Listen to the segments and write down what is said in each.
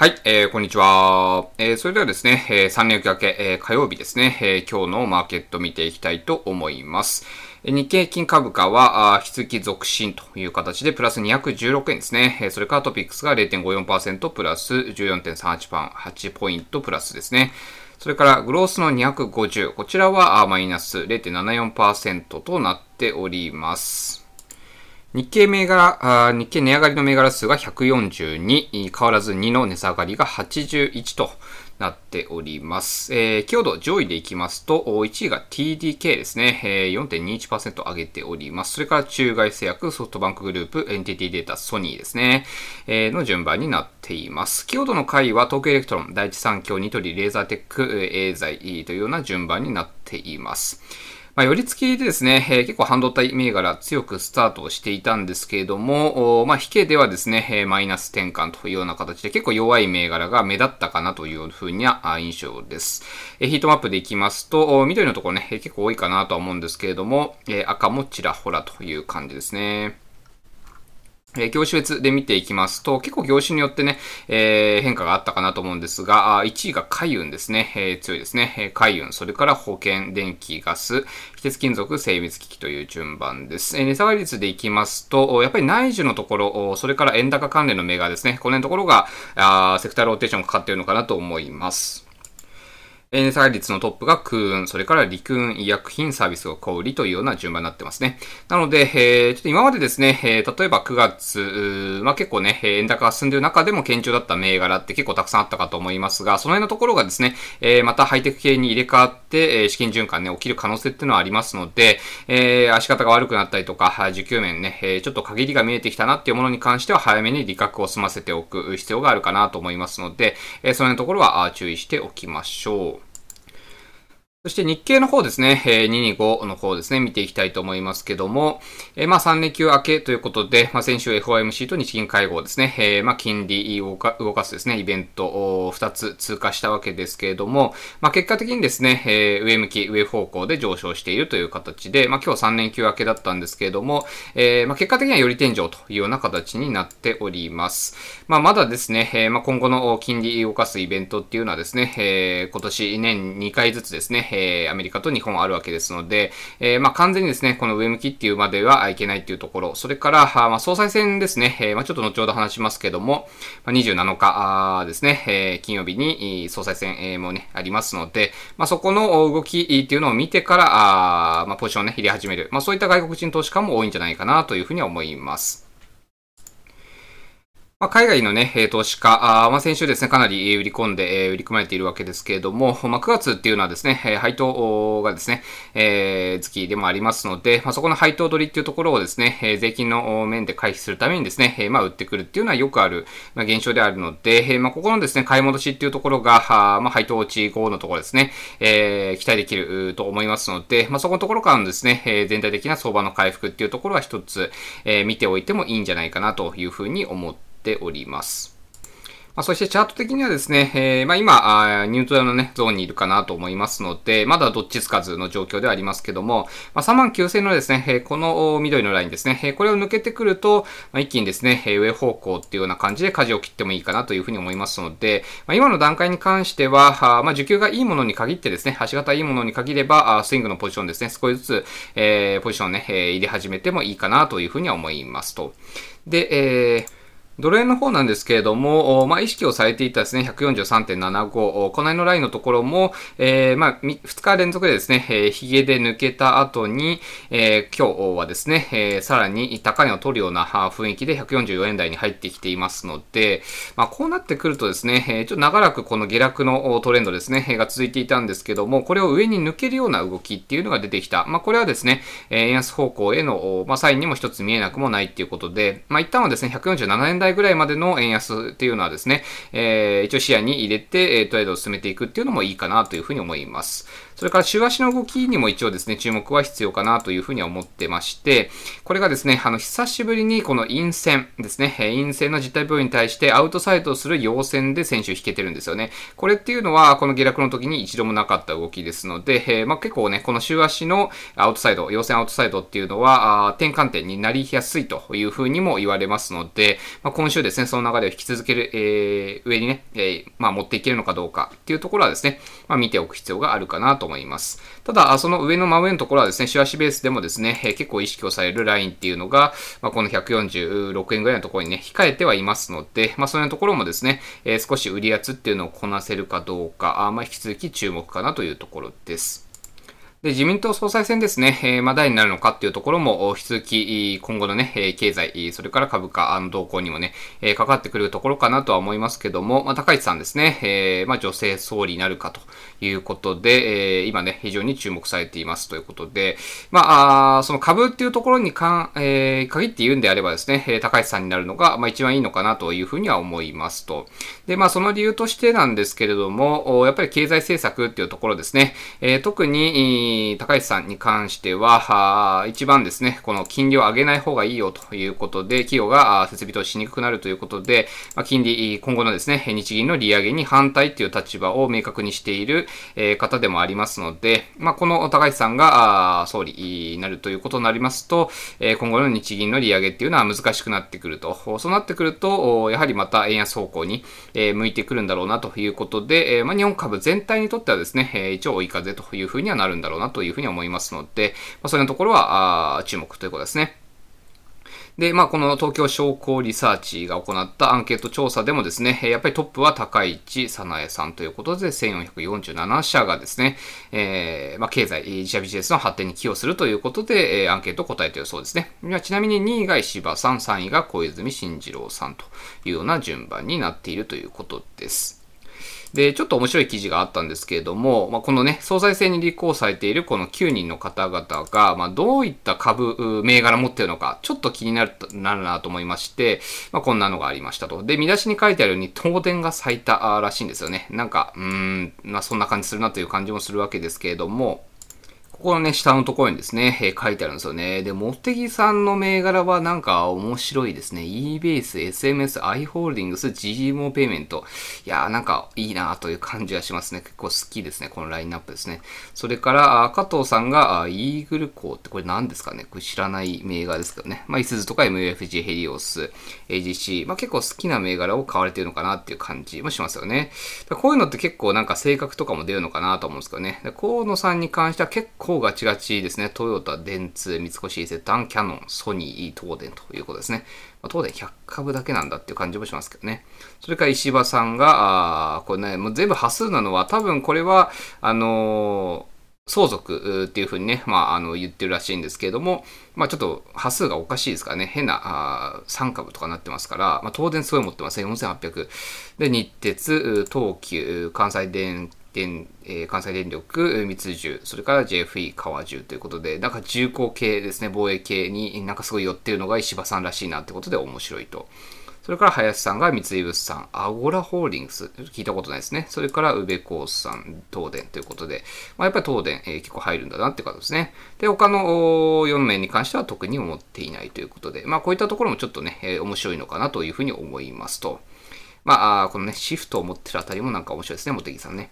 はい、えー、こんにちは。えー、それではですね、えー、3連休明け、えー、火曜日ですね、えー、今日のマーケット見ていきたいと思います。日経金株価は、あ引き続き続伸という形で、プラス216円ですね。えー、それからトピックスが0.54%プラス14.38ポイントプラスですね。それからグロースの250、こちらはマイナス0.74%となっております。日経銘柄、日経値上がりの銘柄数が142、変わらず2の値下がりが81となっております。えー、強度上位でいきますと、1位が TDK ですね。ー、4.21%上げております。それから中外製薬、ソフトバンクグループ、エンティティデータ、ソニーですね。えー、の順番になっています。強度の回は東京エレクトロン、第一三共、ニトリ、レーザーテック、エーザイというような順番になっています。まあ、寄り付きでですね、え結構半導体銘柄強くスタートしていたんですけれども、まあ、引けではですね、えマイナス転換というような形で結構弱い銘柄が目立ったかなというふうは印象です。えヒートマップでいきますと、緑のところね、結構多いかなとは思うんですけれども、え赤もちらほらという感じですね。え業種別で見ていきますと、結構業種によってね、えー、変化があったかなと思うんですが、1位が海運ですね、えー、強いですね。海運、それから保険、電気、ガス、非鉄金属、精密機器という順番です。えー、値下がり率でいきますと、やっぱり内需のところ、それから円高関連の銘柄ですね、この辺のところが、あセクターローテーションかかっているのかなと思います。円載率のトップが空運、それから陸運、医薬品、サービスを小売りというような順番になってますね。なので、えー、ちょっと今までですね、えー、例えば9月、まあ、結構ね、円高が進んでいる中でも堅調だった銘柄って結構たくさんあったかと思いますが、その辺のところがですね、えー、またハイテク系に入れ替わって、え資金循環ね、起きる可能性っていうのはありますので、え足方が悪くなったりとか、需給面ね、えちょっと限りが見えてきたなっていうものに関しては早めに利確を済ませておく必要があるかなと思いますので、えその辺のところは注意しておきましょう。そして日経の方ですね、えー、225の方ですね、見ていきたいと思いますけども、えー、まあ3連休明けということで、まあ先週 FOMC と日銀会合ですね、えー、まあ金利動か動かすですね、イベントを2つ通過したわけですけれども、まあ結果的にですね、えー、上向き、上方向で上昇しているという形で、まあ今日3連休明けだったんですけれども、えー、まあ結果的にはより天井というような形になっております。まあまだですね、えー、まあ今後の金利動かすイベントっていうのはですね、えー、今年年2回ずつですね、えー、アメリカと日本あるわけですので、えー、まあ、完全にですね、この上向きっていうまではいけないっていうところ、それから、まあ、総裁選ですね、えー、まあ、ちょっと後ほど話しますけども、まあ、27日ですね、え金曜日に総裁選もね、ありますので、まあ、そこの動きっていうのを見てから、あまあ、ポジションをね、入れ始める、まあ、そういった外国人投資家も多いんじゃないかなというふうには思います。まあ、海外のね、投資家、あまあ、先週ですね、かなり売り込んで、売り込まれているわけですけれども、まあ、9月っていうのはですね、配当がですね、えー、月でもありますので、まあ、そこの配当取りっていうところをですね、税金の面で回避するためにですね、まあ、売ってくるっていうのはよくある、まあ、現象であるので、まあ、ここのですね、買い戻しっていうところが、まあ、配当落ち後のところですね、えー、期待できると思いますので、まあ、そこのところからのですね、全体的な相場の回復っていうところは一つ、えー、見ておいてもいいんじゃないかなというふうに思ってております。まそしてチャート的にはですね、えー、まあ、今、ニュートラルの、ね、ゾーンにいるかなと思いますので、まだどっちつかずの状況ではありますけども、まあ、3万9000のですね、えこの緑のラインですね、えこれを抜けてくると、まあ、一気にですね、え上方向っていうような感じで舵を切ってもいいかなというふうに思いますので、ま今の段階に関しては、あまあ、需給がいいものに限ってですね、橋型いいものに限れば、あスイングのポジションですね、少しずつ、えー、ポジションね、え入れ始めてもいいかなというふうには思いますと。で、えードル円の方なんですけれども、まあ、意識をされていたですね、143.75、この辺のラインのところも、えー、まあ、2日連続でですね、えー、ヒゲで抜けた後に、えー、今日はですね、えー、さらに高値を取るような雰囲気で144円台に入ってきていますので、まあ、こうなってくるとですね、ちょっと長らくこの下落のトレンドですね、が続いていたんですけども、これを上に抜けるような動きっていうのが出てきた。まあ、これはですね、円安方向への、まあ、サインにも一つ見えなくもないっていうことで、まあ、一旦はですね、147円台台ぐらいまでの円安っていうのはですね、えー、一応視野に入れて、トレードを進めていくっていうのもいいかなというふうに思います。それから週足の動きにも一応ですね、注目は必要かなというふうに思ってまして、これがですね、あの、久しぶりにこの陰線ですね、陰線の実態部分に対してアウトサイドをする陽線で先週引けてるんですよね。これっていうのは、この下落の時に一度もなかった動きですので、えー、まあ、結構ね、この週足のアウトサイド、陽線アウトサイドっていうのは、あ転換点になりやすいというふうにも言われますので、まあ、今週ですね、その流れを引き続ける、えー、上にね、えー、まあ、持っていけるのかどうかっていうところはですね、まあ、見ておく必要があるかなと思います。ただ、その上の真上のところはですね、週足ベースでもですね、結構意識をされるラインっていうのが、まあ、この146円ぐらいのところにね、控えてはいますので、まあ、そのところもですね、え少し売り圧っていうのをこなせるかどうか、まあ、引き続き注目かなというところです。で、自民党総裁選ですね、えー、まあ、誰になるのかっていうところも、引き続き、今後のね、経済、それから株価の動向にもね、えー、かかってくるところかなとは思いますけども、まあ、高市さんですね、えー、まあ、女性総理になるかということで、えー、今ね、非常に注目されていますということで、まあ、その株っていうところにかん、えー、限って言うんであればですね、高市さんになるのが、まあ、一番いいのかなというふうには思いますと。で、まあ、その理由としてなんですけれども、やっぱり経済政策っていうところですね、えー、特に、高市さんに関しては、一番ですね、この金利を上げない方がいいよということで、企業が設備投資しにくくなるということで、ま金利、今後のですね、日銀の利上げに反対という立場を明確にしている方でもありますので、まあ、この高市さんが総理になるということになりますと、今後の日銀の利上げっていうのは難しくなってくると。そうなってくると、やはりまた円安方向に向いてくるんだろうなということで、まあ、日本株全体にとってはですね、一応追い風というふうにはなるんだろううなというふうに思いますので、まあ、そういうところは注目ということですね。で、まあ、この東京商工リサーチが行ったアンケート調査でもですね、やっぱりトップは高市早苗さんということで、1447社がですね、えー、まあ、経済、自社ビジネスの発展に寄与するということで、えー、アンケートを答えているそうですね。ちなみに2位が石破さん、3位が小泉進次郎さんというような順番になっているということです。で、ちょっと面白い記事があったんですけれども、まあ、このね、総裁選に立候補されているこの9人の方々が、まあ、どういった株、銘柄持ってるのか、ちょっと気になるなるなと思いまして、まあ、こんなのがありましたと。で、見出しに書いてあるように、東電が最多らしいんですよね。なんか、うーん、まあ、そんな感じするなという感じもするわけですけれども、ここのね、下のところにですね、えー、書いてあるんですよね。で、茂木さんの銘柄はなんか面白いですね。eBase、SMS、iHoldings、GMO payment。いやーなんかいいなーという感じがしますね。結構好きですね。このラインナップですね。それから、加藤さんがあイーグルコーってこれ何ですかねこれ知らない銘柄ですけどね。まあ、イスズとか MUFG、ヘリオス、AGC。まあ結構好きな銘柄を買われてるのかなっていう感じもしますよね。こういうのって結構なんか性格とかも出るのかなと思うんですけどね。河野さんに関しては結構方がちがちですね。トヨタ、電通、三越伊勢丹、キャノン、ソニー、東電ということですね。まあ、東電100株だけなんだっていう感じもしますけどね。それから石破さんが、あこれね、もう全部波数なのは、多分これは、あのー相続っていうふうにね、まあ、あの、言ってるらしいんですけれども、まあ、ちょっと、波数がおかしいですからね、変な、あ3株とかなってますから、まあ、東電すごい持ってますね、4800。で、日鉄、東急、関西電電、えー、関西電力、三重、それから JFE、川重ということで、なんか重工系ですね、防衛系になんかすごい寄ってるのが石破さんらしいなってことで面白いと。それから林さんが三井物産、アゴラホールディングス、聞いたことないですね。それから宇部興産、東電ということで、まあ、やっぱり東電、えー、結構入るんだなってことですね。で、他の4名に関しては特に思っていないということで、まあこういったところもちょっとね、えー、面白いのかなというふうに思いますと。まあ、このね、シフトを持ってるあたりもなんか面白いですね、茂木さんね。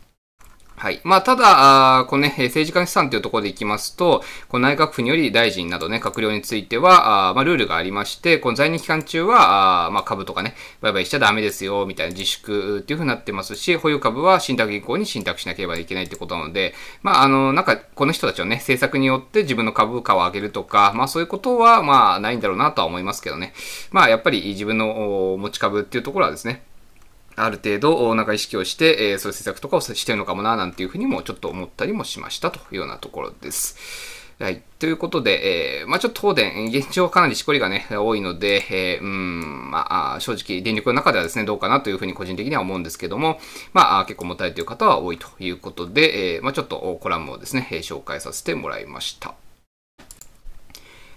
はい。まあ、ただ、あこのね、政治家の資産というところでいきますと、この内閣府により大臣などね、閣僚については、あまあ、ルールがありまして、この在任期間中は、あまあ、株とかね、売買しちゃダメですよ、みたいな自粛っていうふうになってますし、保有株は信託銀行に信託しなければいけないってことなので、まあ、あの、なんか、この人たちのね、政策によって自分の株価を上げるとか、まあ、そういうことは、まあ、ないんだろうなとは思いますけどね。まあ、やっぱり自分の持ち株っていうところはですね、ある程度、なんか意識をして、えー、そういう施策とかをしてるのかもな、なんていうふうにもちょっと思ったりもしましたというようなところです。はい。ということで、えー、まあちょっと東電、現状かなりしこりがね、多いので、えー、うん、まあ正直電力の中ではですね、どうかなというふうに個人的には思うんですけども、まあ結構持たれている方は多いということで、えー、まあちょっとコラムをですね、紹介させてもらいました。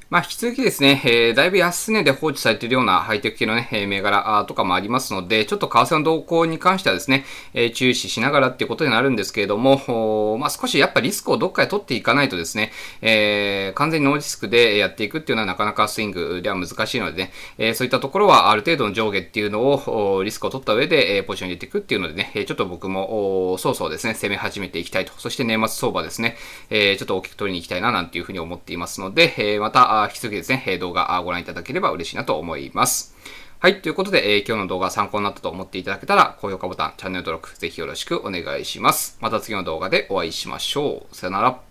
まあ、引き続きですね、えー、だいぶ安値で放置されているようなハイテク系のね、え銘柄とかもありますので、ちょっと為替の動向に関してはですね、えー、注視しながらっていうことになるんですけれども、まあ、少しやっぱリスクをどっかで取っていかないとですね、えー、完全にノーリスクでやっていくっていうのはなかなかスイングでは難しいのでね、えそういったところはある程度の上下っていうのを、リスクを取った上で、えポジションに入れていくっていうのでね、ちょっと僕も、そうそうですね、攻め始めていきたいと。そして年末相場ですね、えちょっと大きく取りに行きたいななんていうふうに思っていますので、えまた、あ引き続きですね、え動画ご覧いただければ嬉しいなと思います。はい。ということで、えー、今日の動画参考になったと思っていただけたら、高評価ボタン、チャンネル登録、ぜひよろしくお願いします。また次の動画でお会いしましょう。さよなら。